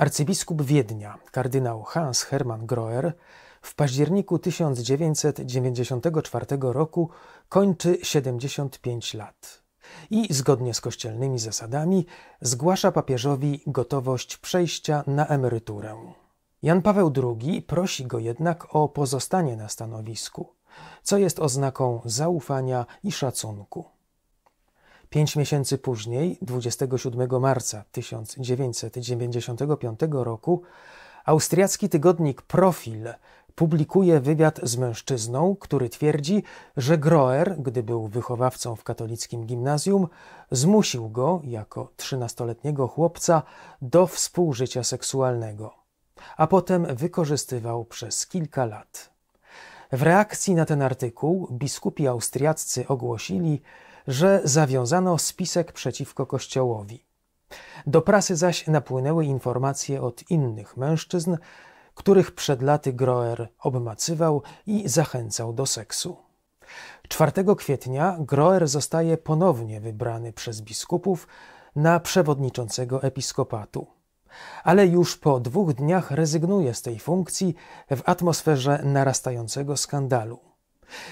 Arcybiskup Wiednia, kardynał Hans Hermann Groer, w październiku 1994 roku kończy 75 lat i zgodnie z kościelnymi zasadami zgłasza papieżowi gotowość przejścia na emeryturę. Jan Paweł II prosi go jednak o pozostanie na stanowisku, co jest oznaką zaufania i szacunku. Pięć miesięcy później, 27 marca 1995 roku, austriacki tygodnik Profil publikuje wywiad z mężczyzną, który twierdzi, że Groer, gdy był wychowawcą w katolickim gimnazjum, zmusił go, jako trzynastoletniego chłopca, do współżycia seksualnego, a potem wykorzystywał przez kilka lat. W reakcji na ten artykuł biskupi austriaccy ogłosili, że zawiązano spisek przeciwko Kościołowi. Do prasy zaś napłynęły informacje od innych mężczyzn, których przed laty Groer obmacywał i zachęcał do seksu. 4 kwietnia Groer zostaje ponownie wybrany przez biskupów na przewodniczącego episkopatu. Ale już po dwóch dniach rezygnuje z tej funkcji w atmosferze narastającego skandalu.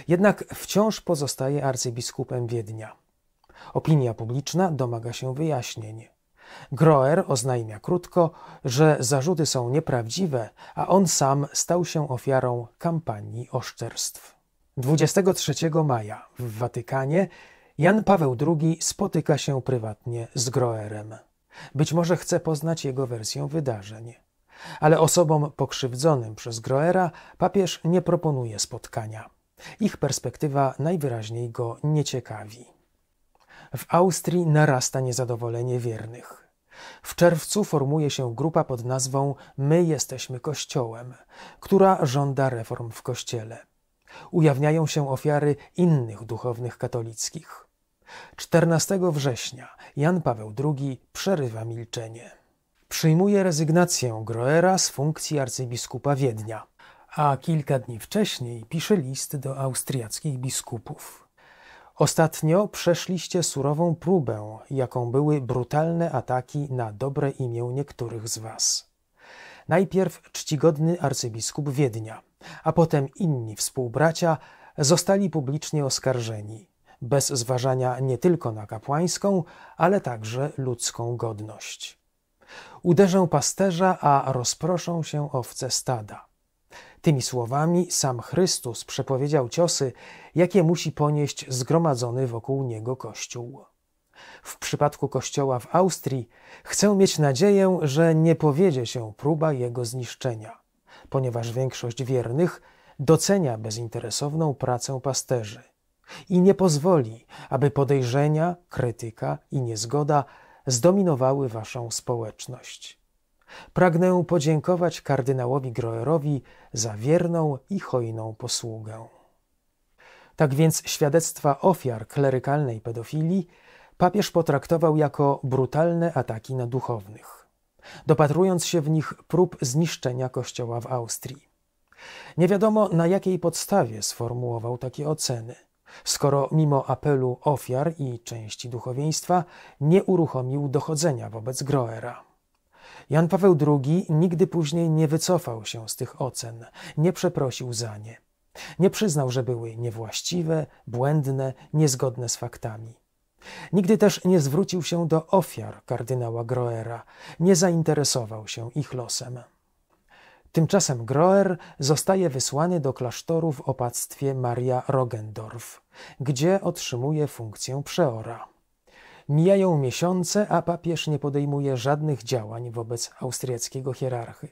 Jednak wciąż pozostaje arcybiskupem Wiednia. Opinia publiczna domaga się wyjaśnień. Groer oznajmia krótko, że zarzuty są nieprawdziwe, a on sam stał się ofiarą kampanii oszczerstw. 23 maja w Watykanie Jan Paweł II spotyka się prywatnie z Groerem. Być może chce poznać jego wersję wydarzeń. Ale osobom pokrzywdzonym przez Groera papież nie proponuje spotkania. Ich perspektywa najwyraźniej go nie ciekawi. W Austrii narasta niezadowolenie wiernych. W czerwcu formuje się grupa pod nazwą My jesteśmy Kościołem, która żąda reform w Kościele. Ujawniają się ofiary innych duchownych katolickich. 14 września Jan Paweł II przerywa milczenie. Przyjmuje rezygnację Groera z funkcji arcybiskupa Wiednia a kilka dni wcześniej pisze list do austriackich biskupów. Ostatnio przeszliście surową próbę, jaką były brutalne ataki na dobre imię niektórych z was. Najpierw czcigodny arcybiskup Wiednia, a potem inni współbracia zostali publicznie oskarżeni, bez zważania nie tylko na kapłańską, ale także ludzką godność. Uderzą pasterza, a rozproszą się owce stada. Tymi słowami sam Chrystus przepowiedział ciosy, jakie musi ponieść zgromadzony wokół niego Kościół. W przypadku Kościoła w Austrii chcę mieć nadzieję, że nie powiedzie się próba jego zniszczenia, ponieważ większość wiernych docenia bezinteresowną pracę pasterzy i nie pozwoli, aby podejrzenia, krytyka i niezgoda zdominowały waszą społeczność. Pragnę podziękować kardynałowi Groerowi za wierną i hojną posługę. Tak więc świadectwa ofiar klerykalnej pedofilii papież potraktował jako brutalne ataki na duchownych, dopatrując się w nich prób zniszczenia kościoła w Austrii. Nie wiadomo na jakiej podstawie sformułował takie oceny, skoro mimo apelu ofiar i części duchowieństwa nie uruchomił dochodzenia wobec Groera. Jan Paweł II nigdy później nie wycofał się z tych ocen, nie przeprosił za nie. Nie przyznał, że były niewłaściwe, błędne, niezgodne z faktami. Nigdy też nie zwrócił się do ofiar kardynała Groera, nie zainteresował się ich losem. Tymczasem Groer zostaje wysłany do klasztoru w opactwie Maria Rogendorf, gdzie otrzymuje funkcję przeora. Mijają miesiące, a papież nie podejmuje żadnych działań wobec austriackiego hierarchy.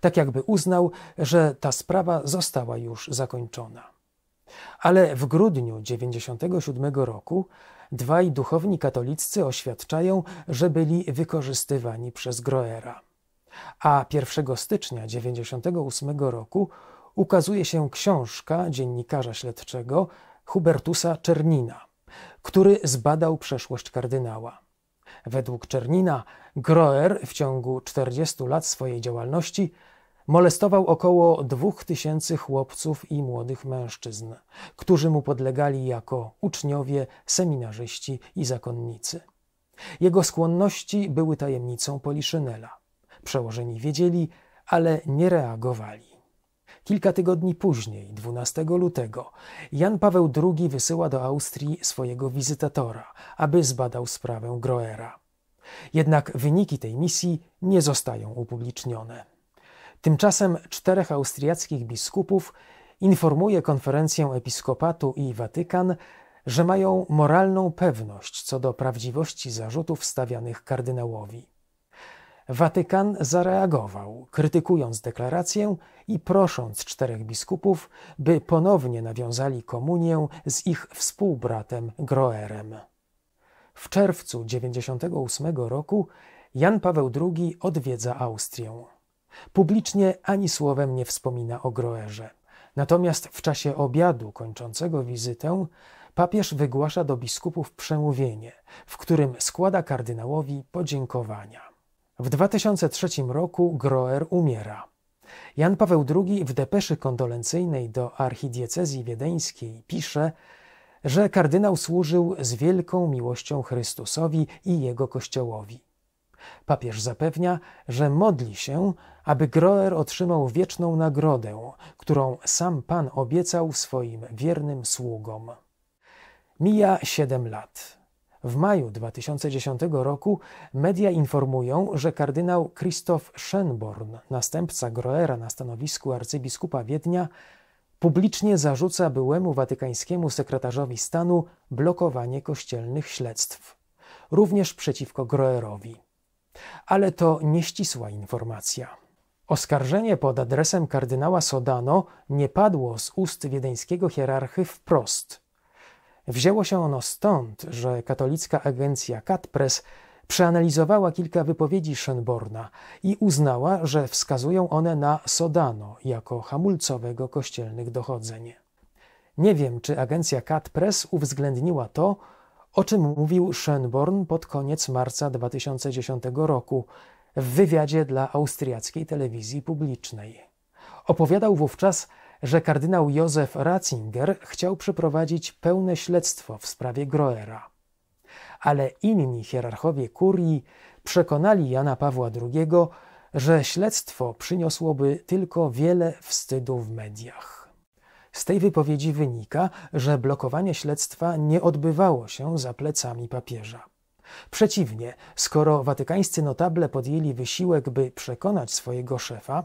Tak jakby uznał, że ta sprawa została już zakończona. Ale w grudniu 97 roku dwaj duchowni katoliccy oświadczają, że byli wykorzystywani przez Groera. A 1 stycznia 98 roku ukazuje się książka dziennikarza śledczego Hubertusa Czernina – który zbadał przeszłość kardynała. Według Czernina Groer w ciągu 40 lat swojej działalności molestował około 2000 chłopców i młodych mężczyzn, którzy mu podlegali jako uczniowie, seminarzyści i zakonnicy. Jego skłonności były tajemnicą Poliszynela. Przełożeni wiedzieli, ale nie reagowali. Kilka tygodni później, 12 lutego, Jan Paweł II wysyła do Austrii swojego wizytatora, aby zbadał sprawę Groera. Jednak wyniki tej misji nie zostają upublicznione. Tymczasem czterech austriackich biskupów informuje konferencję episkopatu i Watykan, że mają moralną pewność co do prawdziwości zarzutów stawianych kardynałowi. Watykan zareagował, krytykując deklarację i prosząc czterech biskupów, by ponownie nawiązali komunię z ich współbratem Groerem. W czerwcu 98 roku Jan Paweł II odwiedza Austrię. Publicznie ani słowem nie wspomina o Groerze. Natomiast w czasie obiadu kończącego wizytę papież wygłasza do biskupów przemówienie, w którym składa kardynałowi podziękowania. W 2003 roku Groer umiera. Jan Paweł II w depeszy kondolencyjnej do archidiecezji wiedeńskiej pisze, że kardynał służył z wielką miłością Chrystusowi i jego kościołowi. Papież zapewnia, że modli się, aby Groer otrzymał wieczną nagrodę, którą sam Pan obiecał swoim wiernym sługom. Mija siedem lat. W maju 2010 roku media informują, że kardynał Christoph Schönborn, następca Groera na stanowisku arcybiskupa Wiednia, publicznie zarzuca byłemu watykańskiemu sekretarzowi stanu blokowanie kościelnych śledztw, również przeciwko Groerowi. Ale to nieścisła informacja. Oskarżenie pod adresem kardynała Sodano nie padło z ust wiedeńskiego hierarchy wprost – Wzięło się ono stąd, że katolicka agencja Catpress przeanalizowała kilka wypowiedzi Schönborna i uznała, że wskazują one na Sodano jako hamulcowego kościelnych dochodzeń. Nie wiem, czy agencja Catpress uwzględniła to, o czym mówił Schönborn pod koniec marca 2010 roku w wywiadzie dla austriackiej telewizji publicznej. Opowiadał wówczas, że kardynał Józef Ratzinger chciał przeprowadzić pełne śledztwo w sprawie Groera. Ale inni hierarchowie kurii przekonali Jana Pawła II, że śledztwo przyniosłoby tylko wiele wstydu w mediach. Z tej wypowiedzi wynika, że blokowanie śledztwa nie odbywało się za plecami papieża. Przeciwnie, skoro watykańscy notable podjęli wysiłek, by przekonać swojego szefa,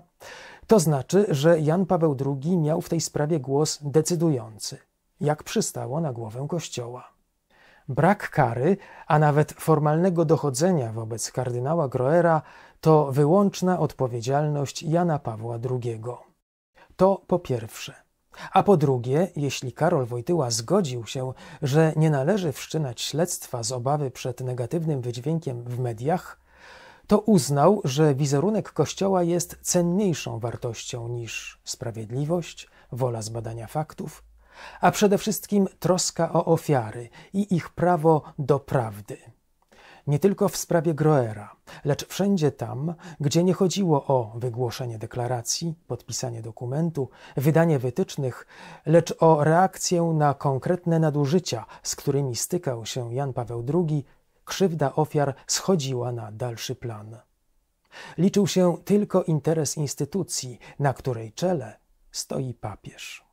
to znaczy, że Jan Paweł II miał w tej sprawie głos decydujący, jak przystało na głowę Kościoła. Brak kary, a nawet formalnego dochodzenia wobec kardynała Groera to wyłączna odpowiedzialność Jana Pawła II. To po pierwsze. A po drugie, jeśli Karol Wojtyła zgodził się, że nie należy wszczynać śledztwa z obawy przed negatywnym wydźwiękiem w mediach, to uznał, że wizerunek Kościoła jest cenniejszą wartością niż sprawiedliwość, wola zbadania faktów, a przede wszystkim troska o ofiary i ich prawo do prawdy. Nie tylko w sprawie Groera, lecz wszędzie tam, gdzie nie chodziło o wygłoszenie deklaracji, podpisanie dokumentu, wydanie wytycznych, lecz o reakcję na konkretne nadużycia, z którymi stykał się Jan Paweł II krzywda ofiar schodziła na dalszy plan. Liczył się tylko interes instytucji, na której czele stoi papież.